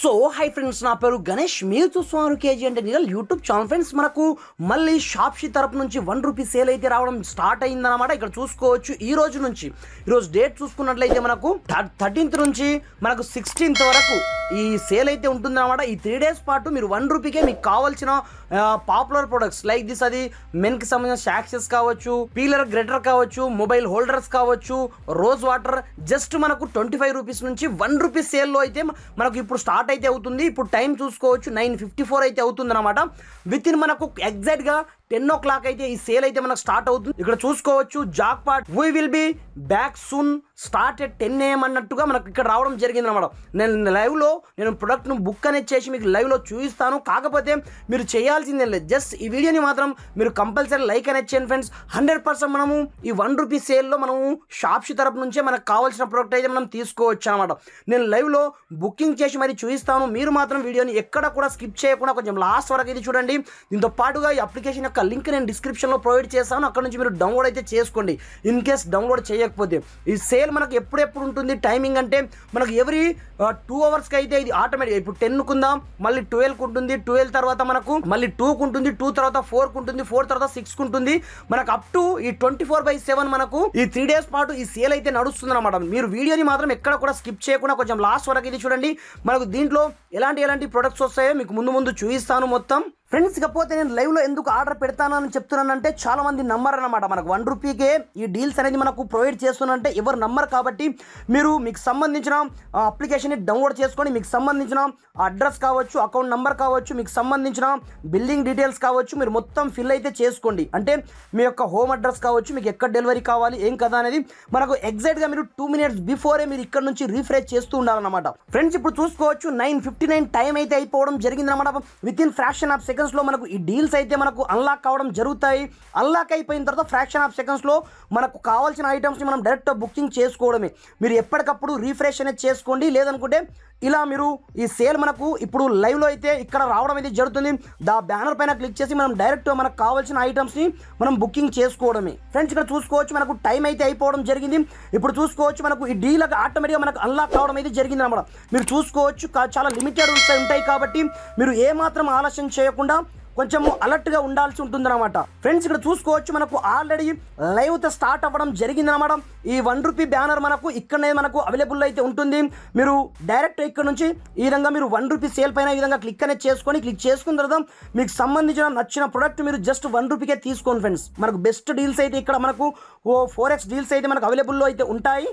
so hi friends నా పేరు గణేష్ మీరు చూస్తున్నారు కేజీ అంటే నిజాలు యూట్యూబ్ ఛానల్ ఫ్రెండ్స్ మనకు మళ్ళీ షాప్షి తరపు నుంచి వన్ రూపీ సేల్ అయితే రావడం స్టార్ట్ అయిందనమాట ఇక్కడ చూసుకోవచ్చు ఈ రోజు నుంచి ఈరోజు డేట్ చూసుకున్నట్లయితే మనకు థర్టీన్త్ నుంచి మనకు సిక్స్టీన్త్ వరకు ఈ సేల్ అయితే ఉంటుందన్నమాట ఈ త్రీ డేస్ పాటు మీరు వన్ రూపీకే మీకు కావాల్సిన పాపులర్ ప్రొడక్ట్స్ లైక్ దిస్ అది మెన్కి సంబంధించిన సాక్సెస్ కావచ్చు పీలర్ గ్రెటర్ కావచ్చు మొబైల్ హోల్డర్స్ కావచ్చు రోజ్ వాటర్ జస్ట్ మనకు ట్వంటీ ఫైవ్ రూపీస్ నుంచి వన్ రూపీ సేల్లో అయితే మనకు ఇప్పుడు స్టార్ట్ స్టార్ట్ అయితే అవుతుంది ఇప్పుడు టైం చూసుకోవచ్చు నైన్ ఫిఫ్టీ ఫోర్ అయితే అవుతుంది అనమాట విత్ ఇన్ మనకు ఎగ్జాక్ట్గా టెన్ ఓ క్లాక్ అయితే ఈ సేల్ అయితే మనకు స్టార్ట్ అవుతుంది ఇక్కడ చూసుకోవచ్చు jackpot we will be back soon start at ten AM అన్నట్టుగా మనకు ఇక్కడ రావడం జరిగింది అనమాట నేను లైవ్లో నేను ప్రొడక్ట్ను బుక్ అనేది చేసి మీకు లైవ్లో చూపిస్తాను కాకపోతే మీరు చేయాల్సిందే లేదు జస్ట్ ఈ వీడియోని మాత్రం మీరు కంపల్సరీ లైక్ అనేది చేయండి ఫ్రెండ్స్ హండ్రెడ్ పర్సెంట్ మనము ఈ వన్ రూపీ సేల్లో మనము షాప్స్ తరపు నుంచే మనకు కావాల్సిన ప్రోడక్ట్ అయితే మనం తీసుకోవచ్చు అనమాట నేను లైవ్లో బుకింగ్ చేసి మరి చూపిస్తాను మీరు మాత్రం వీడియోని ఎక్కడ కూడా స్కిప్ చేయకుండా కొంచెం లాస్ట్ వరకు అయితే చూడండి దీంతో పాటుగా ఈ అప్లికేషన్ యొక్క లింక్ నేను డిస్క్రిప్షన్లో ప్రొవైడ్ చేస్తాను అక్కడ నుంచి మీరు డౌన్లోడ్ అయితే చేసుకోండి ఇన్ కేస్ డౌన్లోడ్ చేయకపోతే ఈ సేల్ మనకు ఎప్పుడెప్పుడు ఉంటుంది టైమింగ్ అంటే మనకు ఎవ్రీ టూ అవర్స్కి అయితే ఇది ఆటోమేటిక్ ఇప్పుడు టెన్కు ఉందా మళ్ళీ ట్వెల్వ్కి ఉంటుంది ట్వెల్వ్ తర్వాత మనకు మళ్ళీ టూకు ఉంటుంది టూ తర్వాత ఫోర్కి ఉంటుంది ఫోర్ తర్వాత సిక్స్కి ఉంటుంది మనకు అప్ టు ఈ ట్వంటీ ఫోర్ బై సెవెన్ మనకు ఈ త్రీ డేస్ పాటు ఈ సేల్ అయితే నడుస్తుంది అనమాట మీరు వీడియోని మాత్రం ఎక్కడ కూడా స్కిప్ చేయకుండా కొంచెం లాస్ట్ వరకు ఇది చూడండి మనకు దీంట్లో ఎలాంటి ఎలాంటి ప్రొడక్ట్స్ వస్తాయో మీకు ముందు ముందు చూపిస్తాను మొత్తం ఫ్రెండ్స్ కాకపోతే నేను లైవ్లో ఎందుకు ఆర్డర్ పెడతానని చెప్తున్నానంటే చాలామంది నంబర్ అనమాట మనకు వన్ రూపీకే ఈ డీల్స్ అనేది మనకు ప్రొవైడ్ చేస్తున్నానంటే ఎవరు నంబర్ కాబట్టి మీరు మీకు సంబంధించిన అప్లికేషన్ని డౌన్లోడ్ చేసుకొని మీకు సంబంధించిన అడ్రస్ కావచ్చు అకౌంట్ నెంబర్ కావచ్చు మీకు సంబంధించిన బిల్లింగ్ డీటెయిల్స్ కావచ్చు మీరు మొత్తం ఫిల్ అయితే చేసుకోండి అంటే మీ యొక్క హోమ్ అడ్రస్ కావచ్చు మీకు ఎక్కడ డెలివరీ కావాలి ఏం కదా అనేది మనకు ఎగ్జాక్ట్గా మీరు టూ మినిట్స్ బిఫోరే మీరు ఇక్కడ నుంచి రీఫ్రెష్ చేస్తూ ఉండాలన్నమాట ఫ్రెండ్స్ ఇప్పుడు చూసుకోవచ్చు నైన్ ఫిఫ్టీ నైన్ టైం అయితే అయిపోవడం జరిగిందనమాట within fraction of second సెకండ్స్లో మనకు ఈ డీల్స్ అయితే మనకు అన్లాక్ కావడం జరుగుతాయి అన్లాక్ అయిపోయిన తర్వాత ఫ్రాక్షన్ ఆఫ్ సెకండ్స్లో మనకు కావాల్సిన ని మనం డైరెక్ట్ బుకింగ్ చేసుకోవడమే మీరు ఎప్పటికప్పుడు రీఫ్రెష్ అనేది చేసుకోండి లేదనుకుంటే ఇలా మీరు ఈ సేల్ మనకు ఇప్పుడు లైవ్లో అయితే ఇక్కడ రావడం అయితే జరుగుతుంది దా బ్యానర్ పైన క్లిక్ చేసి మనం డైరెక్ట్ మనకు కావాల్సిన ఐటమ్స్ని మనం బుకింగ్ చేసుకోవడమే ఫ్రెండ్స్ ఇక్కడ చూసుకోవచ్చు మనకు టైం అయితే అయిపోవడం జరిగింది ఇప్పుడు చూసుకోవచ్చు మనకు ఈ డీల్ ఆటోమేటిక్గా మనకు అన్లాక్ కావడం అయితే జరిగింది అనమాట మీరు చూసుకోవచ్చు చాలా లిమిటెడ్ ఉంటాయి కాబట్టి మీరు ఏమాత్రం ఆలస్యం చేయకుండా అలర్ట్ అలర్ట్గా ఉండాల్సి ఉంటుంది అనమాట ఫ్రెండ్స్ ఇక్కడ చూసుకోవచ్చు మనకు ఆల్రెడీ లైవ్ స్టార్ట్ అవ్వడం జరిగింది అనమాట ఈ వన్ రూపీ బ్యానర్ మనకు ఇక్కడనే మనకు అవైలబుల్ అయితే ఉంటుంది మీరు డైరెక్ట్ ఇక్కడ నుంచి ఈ విధంగా మీరు వన్ రూపీ సేల్ పైన ఈ విధంగా క్లిక్ అనేది చేసుకొని క్లిక్ చేసుకున్న తర్వాత మీకు సంబంధించిన నచ్చిన ప్రొడక్ట్ మీరు జస్ట్ వన్ రూపీకే తీసుకోండి ఫ్రెండ్స్ మనకు బెస్ట్ డీల్స్ అయితే ఇక్కడ మనకు ఓ ఫోర్ ఎక్స్ డీల్స్ అయితే మనకు అవైలబుల్లో అయితే ఉంటాయి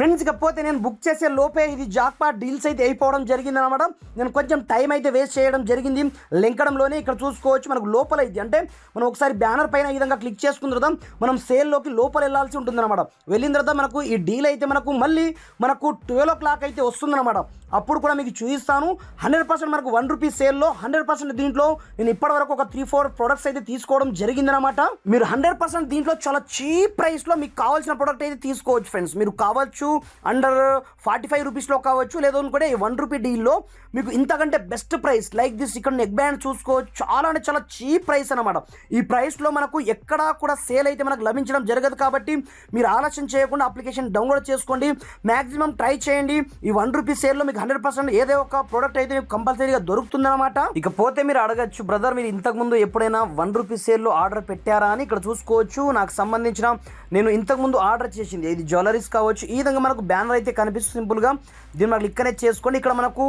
ఫ్రెండ్స్ ఇకపోతే నేను బుక్ చేసే లోపే ఇది జాక్పాట్ డీల్స్ అయితే అయిపోవడం జరిగింది అనమాట నేను కొంచెం టైం అయితే వేస్ట్ చేయడం జరిగింది లింకడంలోనే ఇక్కడ చూసుకోవచ్చు మనకు లోపల ఇది అంటే మనం ఒకసారి బ్యానర్ పైన ఈ విధంగా క్లిక్ చేసుకున్న తర్వాత మనం సేల్లోకి లోపల వెళ్ళాల్సి అనమాట వెళ్ళిన తర్వాత మనకు ఈ డీల్ అయితే మనకు మళ్ళీ మనకు ట్వెల్వ్ ఓ క్లాక్ అయితే వస్తుందన్నమాట అప్పుడు కూడా మీకు చూపిస్తాను హండ్రెడ్ పర్సెంట్ మనకు వన్ రూపీస్ సేల్లో హండ్రెడ్ పర్సెంట్ దీంట్లో నేను ఇప్పటి వరకు ఒక త్రీ ఫోర్ ప్రొడక్ట్స్ అయితే తీసుకోవడం జరిగిందనమాట మీరు హండ్రెడ్ పర్సెంట్ దీంట్లో చాలా చీప్ ప్రైస్లో మీకు కావాల్సిన ప్రొడక్ట్ అయితే తీసుకోవచ్చు ఫ్రెండ్స్ మీరు కావచ్చు అండర్ ఫార్టీ ఫైవ్ రూపీస్లో కావచ్చు లేదో ఈ వన్ రూపీ డీల్లో మీకు ఇంతకంటే బెస్ట్ ప్రైస్ లైక్ దిస్ ఇక్కడ నెక్ బ్యాండ్ చూసుకోవచ్చు చాలా అంటే చాలా చీప్ ప్రైస్ అనమాట ఈ ప్రైస్లో మనకు ఎక్కడా కూడా సేల్ అయితే మనకు లభించడం జరగదు కాబట్టి మీరు ఆలస్యం చేయకుండా అప్లికేషన్ డౌన్లోడ్ చేసుకోండి మ్యాక్సిమం ట్రై చేయండి ఈ వన్ రూపీ సేల్లో మీకు హండ్రెడ్ పర్సెంట్ ఏదో ఒక ప్రోడక్ట్ అయితే మీకు కంపల్సరీగా దొరుకుతుందన్నమాట ఇకపోతే మీరు అడగచ్చు బ్రదర్ మీరు ఇంతకుముందు ఎప్పుడైనా వన్ రూపీ సేల్లో ఆర్డర్ పెట్టారా అని ఇక్కడ చూసుకోవచ్చు నాకు సంబంధించిన నేను ఇంతకుముందు ఆర్డర్ చేసింది ఇది జ్యువెలరీస్ కావచ్చు ఈ విధంగా విధంగా మనకు బ్యానర్ అయితే కనిపిస్తుంది సింపుల్గా దీన్ని మనకు క్లిక్ అనేది చేసుకోండి ఇక్కడ మనకు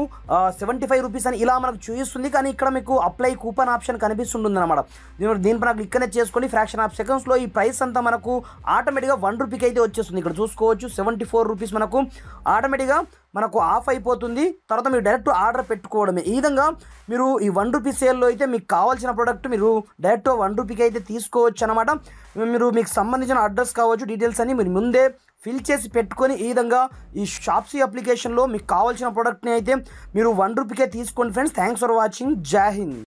సెవెంటీ ఫైవ్ రూపీస్ అని ఇలా మనకు చూపిస్తుంది కానీ ఇక్కడ మీకు అప్లై కూపన్ ఆప్షన్ కనిపిస్తుంటుంది అనమాట దీని దీనిపై నాకు క్లిక్ అనేది చేసుకోండి ఫ్రాక్షన్ ఆఫ్ సెకండ్స్లో ఈ ప్రైస్ అంతా మనకు ఆటోమేటిక్గా వన్ రూపీకి అయితే వచ్చేస్తుంది ఇక్కడ చూసుకోవచ్చు సెవెంటీ ఫోర్ రూపీస్ మనకు ఆటోమేటిక్గా మనకు ఆఫ్ అయిపోతుంది తర్వాత మీరు డైరెక్ట్ ఆర్డర్ పెట్టుకోవడమే ఈ విధంగా మీరు ఈ వన్ రూపీ సేల్లో అయితే మీకు కావాల్సిన ప్రోడక్ట్ మీరు డైరెక్ట్ వన్ రూపీకి అయితే తీసుకోవచ్చు అనమాట మీరు మీకు సంబంధించిన అడ్రస్ కావచ్చు డీటెయిల్స్ అని మీరు ముందే ఫిల్ చేసి పెట్టుకొని ఈ విధంగా ఈ షాప్సీ అప్లికేషన్లో మీకు కావాల్సిన ప్రోడక్ట్ని అయితే మీరు వన్ రూపీకే తీసుకోండి ఫ్రెండ్స్ థ్యాంక్స్ ఫర్ వాచింగ్ జాహింద్